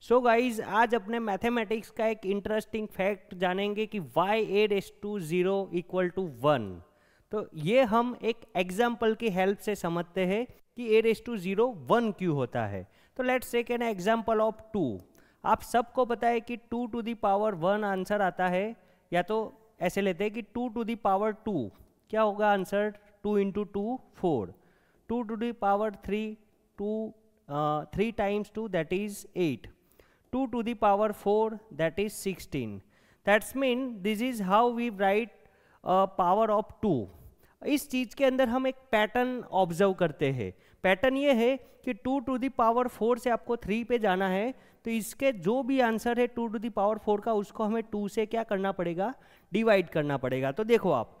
सो so guys आज अपने mathematics का एक इंटरेस्टिंग फैक्ट जानेंगे कि y add s to zero equal to one तो ये हम एक एग्जाम्पल की हेल्प से समझते हैं कि add s to zero one क्यों होता है तो let's take an example of two आप सबको पता है कि two to the power one answer आता है या तो ऐसे लेते हैं कि two to the power two क्या होगा answer two into two four two to the power three two three times two that is eight 2 to the power 4 that is 16 that's mean this is how we write a power of 2 इस चीज के अंदर हम एक pattern observe करते हैं pattern ये है कि 2 टू दी पावर 4 से आपको 3 पे जाना है तो इसके जो भी आंसर है 2 टू दी पावर 4 का उसको हमें 2 से क्या करना पड़ेगा डिवाइड करना पड़ेगा तो देखो आप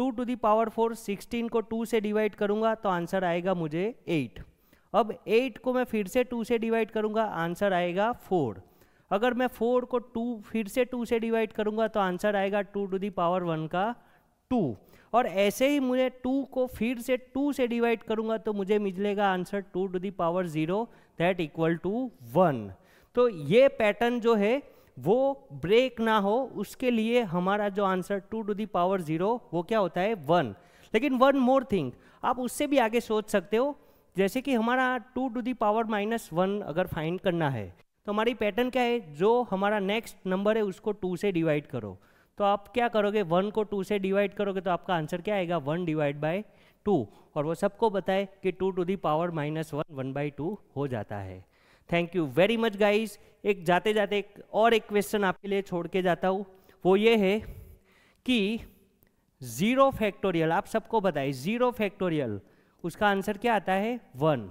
2 टू दी पावर 4 16 को 2 से डिवाइड करूंगा तो आंसर आएगा मुझे 8 अब एट को मैं फिर से टू से डिवाइड करूंगा आंसर आएगा फोर अगर मैं फोर को टू फिर से टू से डिवाइड करूंगा तो आंसर आएगा two to the power one का टू और ऐसे ही मुझे टू को फिर से टू से डिवाइड करूंगा तो मुझे मिलेगा answer two to the power zero that equal to one तो ये पैटर्न जो है वो ब्रेक ना हो उसके लिए हमारा जो answer two to the power zero वो क्या होता है वन लेकिन वन मोर थिंग आप उससे भी आगे सोच सकते हो जैसे कि हमारा two to the power minus one अगर फाइंड करना है तो हमारी पैटर्न क्या है जो हमारा नेक्स्ट नंबर है उसको टू से डिवाइड करो तो आप क्या करोगे वन को टू से डिवाइड करोगे तो आपका आंसर क्या आएगा वन डिवाइड बाय टू और वो सबको बताए कि two to the power minus one one by two हो जाता है thank you very much guys एक जाते जाते एक और एक क्वेश्चन आपके लिए छोड़ के जाता हूँ वो ये है कि ज़ीरो फैक्टोरियल आप सबको बताए ज़ीरो फैक्टोरियल उसका आंसर क्या आता है वन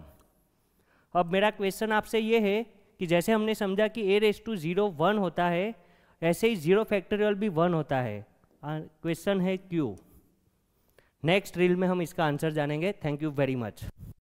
अब मेरा क्वेश्चन आपसे ये है कि जैसे हमने समझा कि a raise to zero one होता है ऐसे ही ज़ीरो फैक्टोरियल भी वन होता है क्वेश्चन है क्यू नेक्स्ट रील में हम इसका आंसर जानेंगे थैंक यू वेरी मच